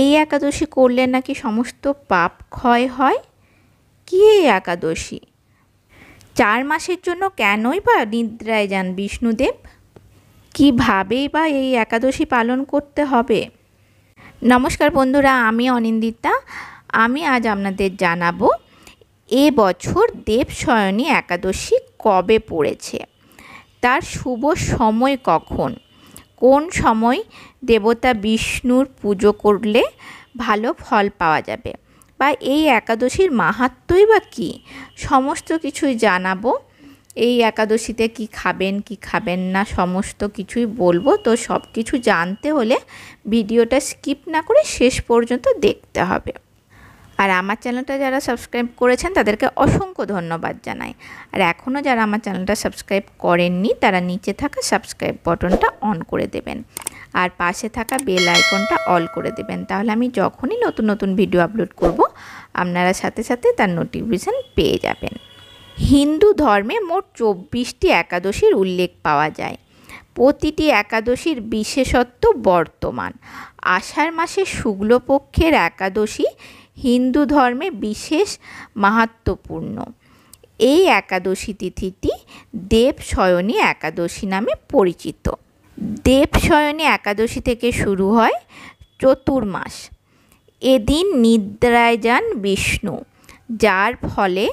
এই একাদশী করলে নাকি সমস্ত পাপ ক্ষয় হয় কি এই একাদশী চার মাসের জন্য কেনই বা নিদ্রায় যান বিষ্ণুদেব কীভাবেই বা এই একাদশী পালন করতে হবে নমস্কার বন্ধুরা আমি অনিন্দিতা আমি আজ আপনাদের জানাবো এ বছর দেবশয়নী একাদশী কবে পড়েছে তার শুভ সময় কখন কোন সময় দেবতা বিষ্ণুর পুজো করলে ভালো ফল পাওয়া যাবে বা এই একাদশীর মাহাত্মই বা কী সমস্ত কিছুই জানাবো এই একাদশীতে কি খাবেন কি খাবেন না সমস্ত কিছুই বলবো তো সব কিছু জানতে হলে ভিডিওটা স্কিপ না করে শেষ পর্যন্ত দেখতে হবে আর আমার চ্যানেলটা যারা সাবস্ক্রাইব করেছেন তাদেরকে অসংখ্য ধন্যবাদ জানাই আর এখনও যারা আমার চ্যানেলটা সাবস্ক্রাইব করেননি তারা নিচে থাকা সাবস্ক্রাইব বাটনটা অন করে দেবেন আর পাশে থাকা বেল আইকনটা অল করে দেবেন তাহলে আমি যখনই নতুন নতুন ভিডিও আপলোড করব আপনারা সাথে সাথে তার নোটিফিকেশান পেয়ে যাবেন হিন্দু ধর্মে মোট চব্বিশটি একাদশীর উল্লেখ পাওয়া যায় প্রতিটি একাদশীর বিশেষত্ব বর্তমান আষাঢ় মাসে শুক্লপক্ষের একাদশী হিন্দু ধর্মে বিশেষ মাহাত্মপূর্ণ এই একাদশী তিথিটি দেবশয়নী একাদশী নামে পরিচিত দেবশয়নী একাদশী থেকে শুরু হয় চতুর্মাস এদিন নিদ্রায় যান বিষ্ণু যার ফলে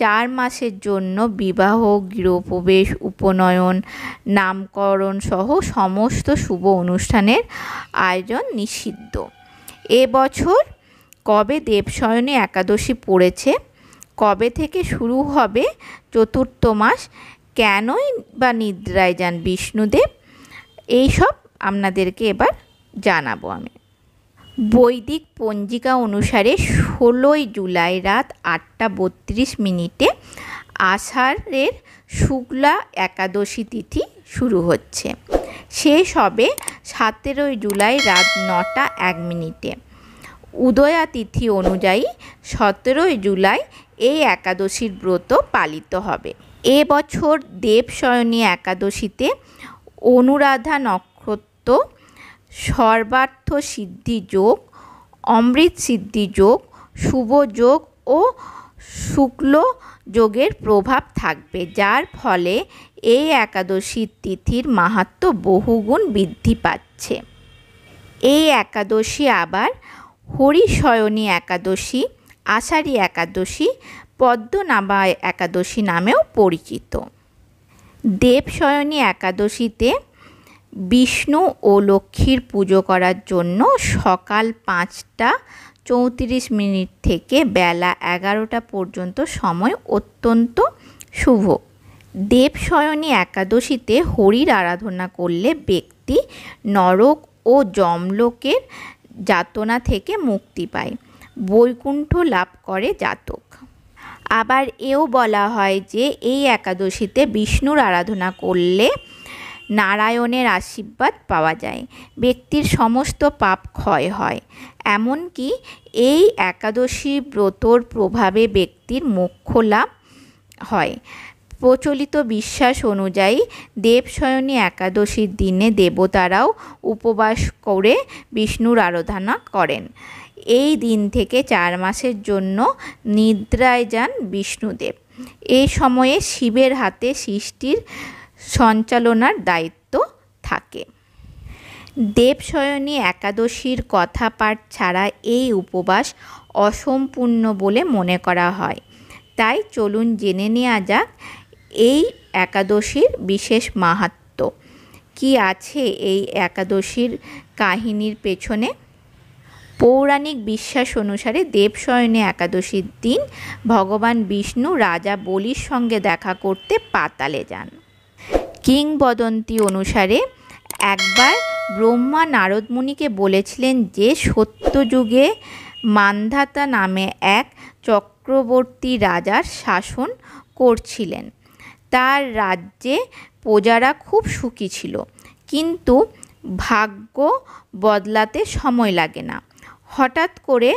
চার মাসের জন্য বিবাহ গৃহপ্রবেশ উপনয়ন নামকরণ সহ সমস্ত শুভ অনুষ্ঠানের আয়োজন নিষিদ্ধ এবছর কবে দেবশয়নে একাদশী পড়েছে কবে থেকে শুরু হবে চতুর্থ মাস কেনই বা নিদ্রায় যান বিষ্ণুদেব এইসব আপনাদেরকে এবার জানাবো আমি বৈদিক পঞ্জিকা অনুসারে ষোলোই জুলাই রাত আটটা বত্রিশ মিনিটে আষাঢ়ের শুক্লা একাদশী তিথি শুরু হচ্ছে শেষ হবে সতেরোই জুলাই রাত নটা এক মিনিটে উদয়া তিথি অনুযায়ী সতেরোই জুলাই এই একাদশীর ব্রত পালিত হবে এ বছর দেবশয়নী একাদশীতে অনুরাধা নক্ষত্র সর্বার্থ সিদ্ধি যোগ অমৃত সিদ্ধি যোগ শুভ যোগ ও শুক্ল যোগের প্রভাব থাকবে যার ফলে এই একাদশীর তিথির মাহাত্ম বহুগুণ বৃদ্ধি পাচ্ছে এই একাদশী আবার হরিশয়নী একাদশী আষাঢ়ী একাদশী পদ্মনাবায় একাদশী নামেও পরিচিত দেবশয়নী একাদশীতে বিষ্ণু ও লক্ষ্মীর পুজো করার জন্য সকাল পাঁচটা চৌত্রিশ মিনিট থেকে বেলা এগারোটা পর্যন্ত সময় অত্যন্ত শুভ দেবশয়নী একাদশীতে হরির আরাধনা করলে ব্যক্তি নরক ও যমলোকের যাতনা থেকে মুক্তি পায় বৈকুণ্ঠ লাভ করে জাতক আবার এও বলা হয় যে এই একাদশীতে বিষ্ণুর আরাধনা করলে নারায়ণের আশীর্বাদ পাওয়া যায় ব্যক্তির সমস্ত পাপ ক্ষয় হয় এমনকি এই একাদশী ব্রতর প্রভাবে ব্যক্তির মোক্ষ লাভ হয় প্রচলিত বিশ্বাস অনুযায়ী দেবশয়নী একাদশীর দিনে দেবতারাও উপবাস করে বিষ্ণুর আরাধনা করেন এই দিন থেকে চার মাসের জন্য নিদ্রায় যান বিষ্ণুদেব এই সময়ে শিবের হাতে সৃষ্টির সঞ্চালনার দায়িত্ব থাকে দেবশয়নী একাদশীর কথা পাঠ ছাড়া এই উপবাস অসম্পূর্ণ বলে মনে করা হয় তাই চলুন জেনে নেওয়া যাক এই একাদশীর বিশেষ মাহাত্ম কি আছে এই একাদশীর কাহিনীর পেছনে পৌরাণিক বিশ্বাস অনুসারে দেবশয়নে একাদশীর দিন ভগবান বিষ্ণু রাজা বলির সঙ্গে দেখা করতে পাতালে যান কিংবদন্তি অনুসারে একবার ব্রহ্মা নারদমুনিকে বলেছিলেন যে সত্যযুগে মান্ধাতা নামে এক চক্রবর্তী রাজার শাসন করছিলেন তার রাজ্যে প্রজারা খুব সুখী ছিল কিন্তু ভাগ্য বদলাতে সময় লাগে না হঠাৎ করে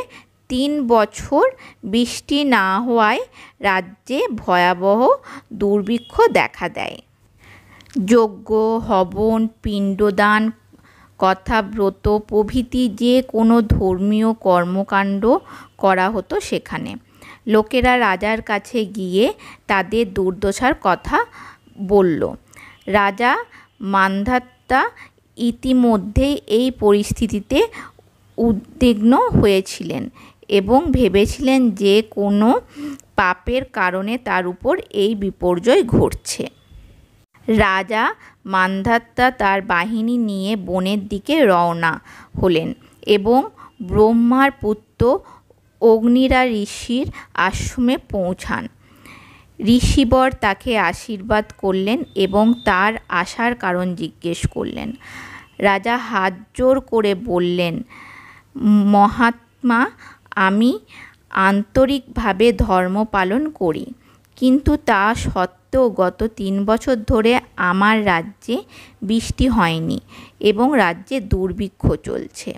তিন বছর বৃষ্টি না হওয়ায় রাজ্যে ভয়াবহ দুর্ভিক্ষ দেখা দেয় যজ্ঞ হবন পিণ্ডদান কথাব্রত প্রভৃতি যে কোনো ধর্মীয় কর্মকাণ্ড করা হতো সেখানে লোকেরা রাজার কাছে গিয়ে তাদের দুর্দশার কথা বলল রাজা মান্ধাত্তা ইতিমধ্যে এই পরিস্থিতিতে উদ্বিগ্ন হয়েছিলেন এবং ভেবেছিলেন যে কোনো পাপের কারণে তার উপর এই বিপর্যয় ঘটছে রাজা মান্ধাত্তা তার বাহিনী নিয়ে বনের দিকে রওনা হলেন এবং ব্রহ্মার পুত্র অগ্নিরা ঋষির আশ্রমে পৌঁছান ঋষিবর তাকে আশীর্বাদ করলেন এবং তার আসার কারণ জিজ্ঞেস করলেন রাজা হাত জোর করে বললেন মহাত্মা আমি আন্তরিকভাবে ধর্ম পালন করি কিন্তু তা সত্ত্বেও গত তিন বছর ধরে আমার রাজ্যে বৃষ্টি হয়নি এবং রাজ্যে দুর্ভিক্ষ চলছে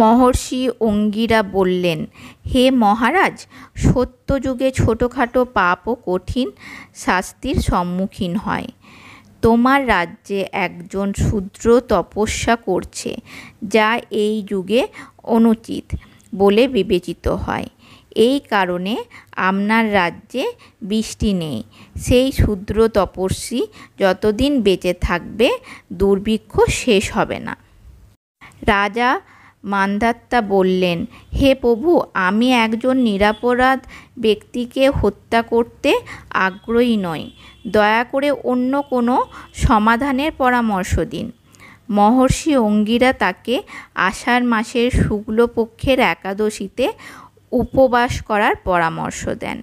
মহর্ষি অঙ্গিরা বললেন হে মহারাজ সত্যযুগে ছোটোখাটো পাপও কঠিন শাস্তির সম্মুখীন হয় তোমার রাজ্যে একজন শূদ্র তপস্যা করছে যা এই যুগে অনুচিত বলে বিবেচিত হয় এই কারণে আপনার রাজ্যে বৃষ্টি নেই সেই শূদ্র তপস্বী যতদিন বেঁচে থাকবে দুর্ভিক্ষ শেষ হবে না রাজা মান্ধাত্তা বললেন হে প্রভু আমি একজন নিরাপরাধ ব্যক্তিকে হত্যা করতে আগ্রহী নই দয়া করে অন্য কোনো সমাধানের পরামর্শ দিন মহর্ষি অঙ্গিরা তাকে আষাঢ় মাসের শুক্লপক্ষের একাদশীতে উপবাস করার পরামর্শ দেন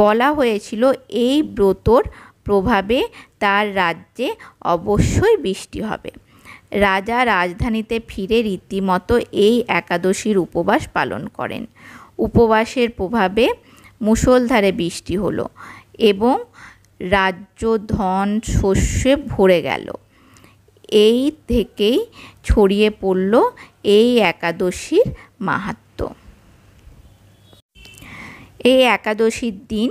বলা হয়েছিল এই ব্রতর প্রভাবে তার রাজ্যে অবশ্যই বৃষ্টি হবে রাজা রাজধানীতে ফিরে রীতিমতো এই একাদশীর উপবাস পালন করেন উপবাসের প্রভাবে মুসলধারে বৃষ্টি হলো এবং রাজ্য ধন শস্যে ভরে গেল এই থেকেই ছড়িয়ে পড়ল এই একাদশীর মাহাত্ম এই একাদশীর দিন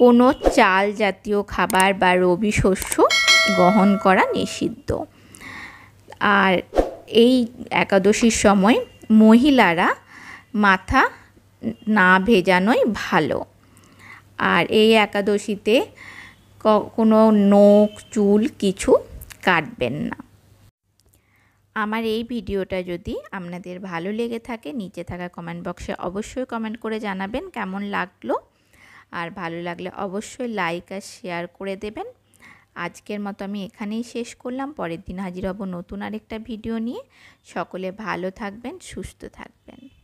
কোনো চাল জাতীয় খাবার বা রবি শস্য গ্রহণ করা নিষিদ্ধ আর এই একাদশীর সময় মহিলারা মাথা না ভেজানোই ভালো আর এই একাদশীতে কোনো নখ চুল কিছু কাটবেন না আমার এই ভিডিওটা যদি আপনাদের ভালো লেগে থাকে নিচে থাকা কমেন্ট বক্সে অবশ্যই কমেন্ট করে জানাবেন কেমন লাগলো আর ভালো লাগলে অবশ্যই লাইক আর শেয়ার করে দেবেন আজকের মতো আমি এখানেই শেষ করলাম পরের দিন হাজির হব নতুন আরেকটা ভিডিও নিয়ে সকলে ভালো থাকবেন সুস্থ থাকবেন